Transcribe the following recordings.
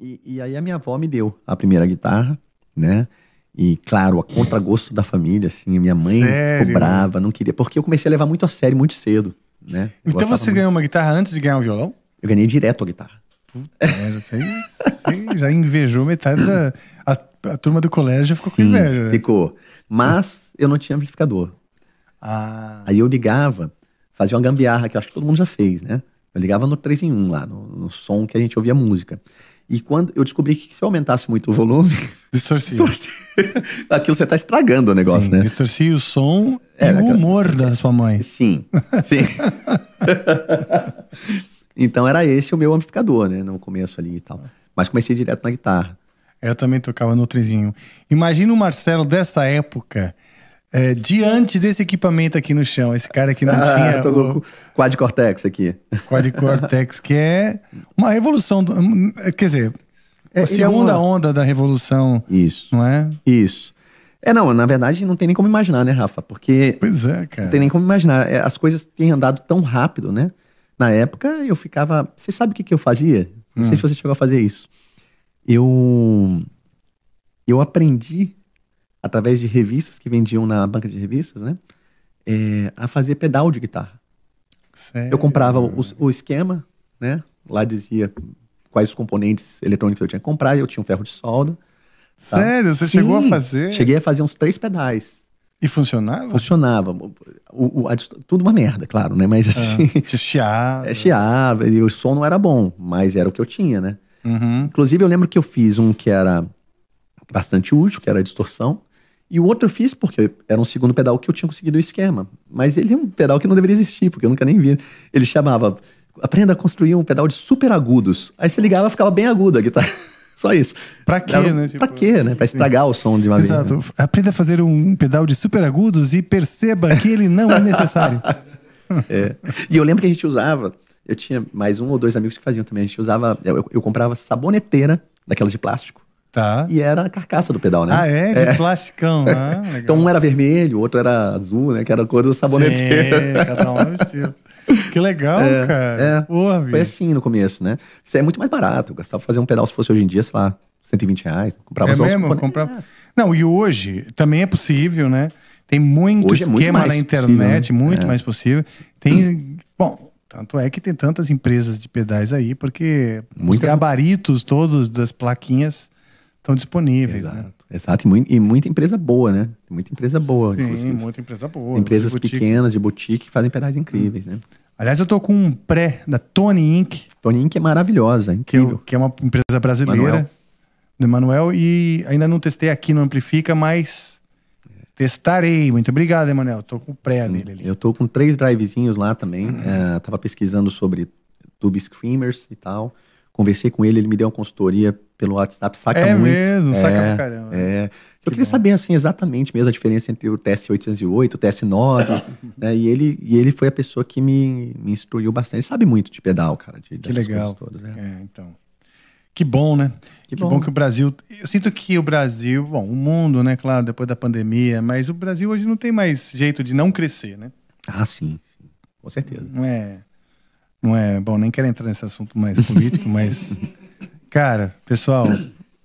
E, e aí a minha avó me deu a primeira guitarra, né? E, claro, a contragosto da família, assim, minha mãe sério? brava, não queria. Porque eu comecei a levar muito a sério muito cedo, né? Eu então você muito. ganhou uma guitarra antes de ganhar o um violão? Eu ganhei direto a guitarra. Puta, você, você já invejou metade da. A, a, turma do colégio ficou Sim, com inveja. né? Ficou. Mas eu não tinha amplificador. Ah. Aí eu ligava, fazia uma gambiarra, que eu acho que todo mundo já fez, né? Eu ligava no 3 em 1 lá, no, no som que a gente ouvia música. E quando eu descobri que se eu aumentasse muito o volume. Distorcia. Aquilo você está estragando o negócio, sim, né? Distorcia o som é, e o humor da sua mãe. Sim, sim. então era esse o meu amplificador, né? No começo ali e tal. Mas comecei direto na guitarra. Eu também tocava no trenzinho Imagina o Marcelo dessa época é, diante desse equipamento aqui no chão, esse cara aqui não ah, tinha. Tô o... Quadcortex aqui. Quadcortex, que é uma revolução. Do... É, quer dizer, é, a é segunda é uma... onda da revolução. Isso. Não é? Isso. É, não, na verdade não tem nem como imaginar, né, Rafa? Porque. Pois é, cara. Não tem nem como imaginar. É, as coisas têm andado tão rápido, né? Na época eu ficava. Você sabe o que, que eu fazia? Não hum. sei se você chegou a fazer isso. Eu. Eu aprendi através de revistas que vendiam na banca de revistas, né? É, a fazer pedal de guitarra. Sério? Eu comprava o, o, esquema, né? Lá dizia quais componentes eletrônicos eu tinha que comprar, eu tinha um ferro de solda. Tá? Sério? Você Sim, chegou a fazer? Cheguei a fazer uns três pedais. E funcionava? Funcionava. O, o, a, tudo uma merda, claro, né? Mas ah, assim. Ah, chiava. É, chiava, e o som não era bom, mas era o que eu tinha, né? Uhum. Inclusive, eu lembro que eu fiz um que era bastante útil, que era a distorção. E o outro eu fiz porque era um segundo pedal que eu tinha conseguido o esquema. Mas ele é um pedal que não deveria existir, porque eu nunca nem vi. Ele chamava Aprenda a construir um pedal de super agudos. Aí você ligava ficava bem aguda a guitarra. Só isso. Pra quê, Era, né? Tipo, pra quê, né? Pra é. estragar sim. o som de uma vez. Exato. Né? Aprenda a fazer um pedal de super agudos e perceba que ele não é necessário. é. E eu lembro que a gente usava, eu tinha mais um ou dois amigos que faziam também, a gente usava, eu, eu comprava saboneteira, daquelas de plástico, Tá. E era a carcaça do pedal, né? Ah, é? De é. plasticão. Ah, então um era vermelho, o outro era azul, né? Que era a cor do sabonete. Sim, é, cada um é estilo. Que legal, é, cara. É. Porra, foi assim no começo, né? Isso é muito mais barato. Eu gastava fazer um pedal se fosse hoje em dia, sei lá, 120 reais. Comprava é mesmo? Os... Comprava... Não, e hoje também é possível, né? Tem muito hoje esquema é muito na internet, possível, né? muito é. mais possível. Tem. Bom, tanto é que tem tantas empresas de pedais aí, porque Muitas... os né? gabaritos todos das plaquinhas estão disponíveis. Exato. Né? Exato. E, muito, e, muita empresa boa, né? Muita empresa boa. Sim, inclusive. muita empresa boa. Empresas de pequenas de boutique que fazem pedais incríveis, hum. né? Aliás, eu tô com um pré da Tony Inc. Tony Inc é maravilhosa, incrível. Que, eu, que é uma empresa brasileira Manuel. do Emanuel e ainda não testei aqui no Amplifica, mas testarei. Muito obrigado, Emanuel. Tô com o pré Sim, dele ali. Eu tô com três drivezinhos lá também. Uhum. É, tava pesquisando sobre tube screamers e tal. Conversei com ele, ele me deu uma consultoria pelo WhatsApp, saca é muito. Mesmo, é mesmo, saca pra caramba. É. Eu que queria bom. saber, assim, exatamente mesmo a diferença entre o TS-808, o TS-9, né? E ele, e ele foi a pessoa que me, me instruiu bastante. Ele sabe muito de pedal, cara, de, que legal. Todas, né? É, então. Que bom, né? Que, que bom. bom. que o Brasil. Eu sinto que o Brasil, bom, o mundo, né, claro, depois da pandemia, mas o Brasil hoje não tem mais jeito de não crescer, né? Ah, sim. com certeza. Não é não é. Bom, nem quero entrar nesse assunto mais político, mas. Cara, pessoal,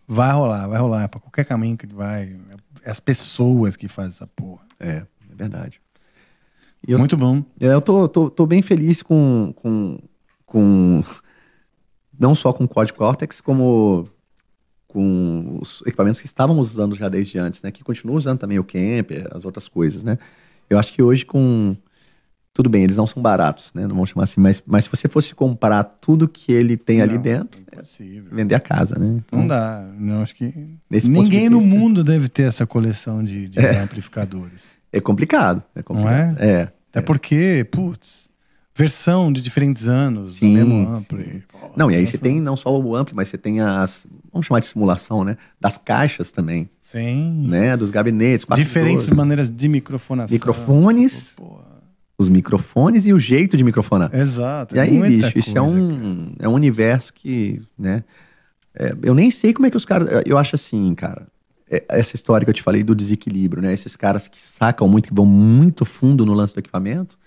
vai rolar, vai rolar. É para qualquer caminho que vai. É as pessoas que fazem essa porra. É, é verdade. Eu, Muito bom. É, eu tô, tô, tô bem feliz com, com, com. Não só com o código Cortex, como com os equipamentos que estávamos usando já desde antes, né? Que continuam usando também o Camper, as outras coisas, né? Eu acho que hoje com tudo bem, eles não são baratos, né? Não vão chamar assim, mas, mas se você fosse comprar tudo que ele tem não, ali dentro, é É vender a casa, né? Então, não dá. Não, acho que ninguém no mundo deve ter essa coleção de, de é. amplificadores. É complicado, é complicado. Não é? É. Até é. porque, putz, versão de diferentes anos sim, do mesmo ampli. Pô, não, e aí você tem não só o ampli, mas você tem as, vamos chamar de simulação, né? Das caixas também. Sim. Né? Dos gabinetes. Diferentes maneiras de microfonação. Microfones. Pô, pô os microfones e o jeito de microfonar. Exato. E aí, bicho, isso é um, é um universo que, né? É, eu nem sei como é que os caras. Eu acho assim, cara. É, essa história que eu te falei do desequilíbrio, né? Esses caras que sacam muito, que vão muito fundo no lance do equipamento,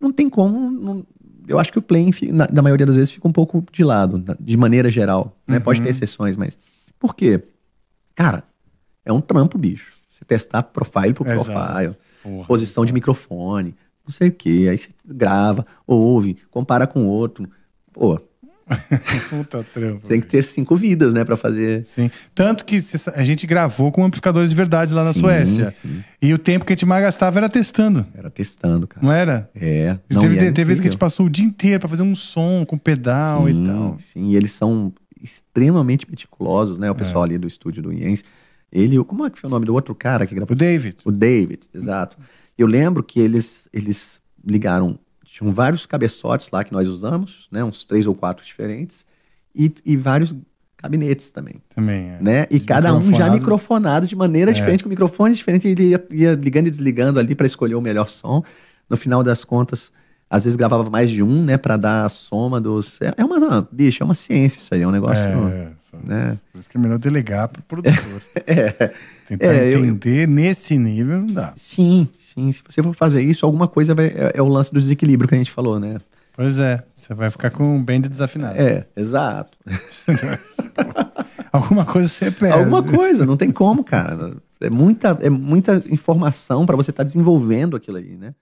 não tem como. Não, eu acho que o play, na, na, maioria das vezes, fica um pouco de lado, de maneira geral. Né? Uhum. Pode ter uhum. exceções, mas. Por quê? Cara, é um trampo, bicho. Você testar profile por profile, Exato. posição Porra. de microfone, não sei o quê. Aí você grava, ouve, compara com outro. Pô. Puta trampo. Tem que ter cinco vidas, né, para fazer. Sim. Tanto que a gente gravou com um amplificadores de verdade lá na sim, Suécia. Sim. E o tempo que a gente mais gastava era testando. Era testando, cara. Não era? É. Não, teve teve vezes que a gente passou o dia inteiro para fazer um som com pedal sim, e tal. Sim, e eles são extremamente meticulosos, né? O é. pessoal é. ali do estúdio do Iens. Ele, como é que foi o nome do outro cara que gravou? O David. O David, exato. Eu lembro que eles, eles ligaram, tinham vários cabeçotes lá que nós usamos, né? Uns três ou quatro diferentes, e, e vários gabinetes também. Também, é. Né? E cada um já microfonado de maneira é. diferente, com microfones diferentes, e ele ia, ia ligando e desligando ali para escolher o melhor som. No final das contas, às vezes gravava mais de um, né, para dar a soma dos. É, é, uma. Bicho, é uma ciência isso aí, é um negócio. É, né? Por isso que é melhor delegar pro produtor. é. Tentar é, entender eu... nesse nível não dá. Sim, sim. Se você for fazer isso, alguma coisa vai... é, é o lance do desequilíbrio que a gente falou, né? Pois é, você vai ficar com um bend desafinado. É, exato. Alguma coisa você perde. Alguma coisa, não tem como, cara. É muita, é muita informação para você estar tá desenvolvendo aquilo aí, né?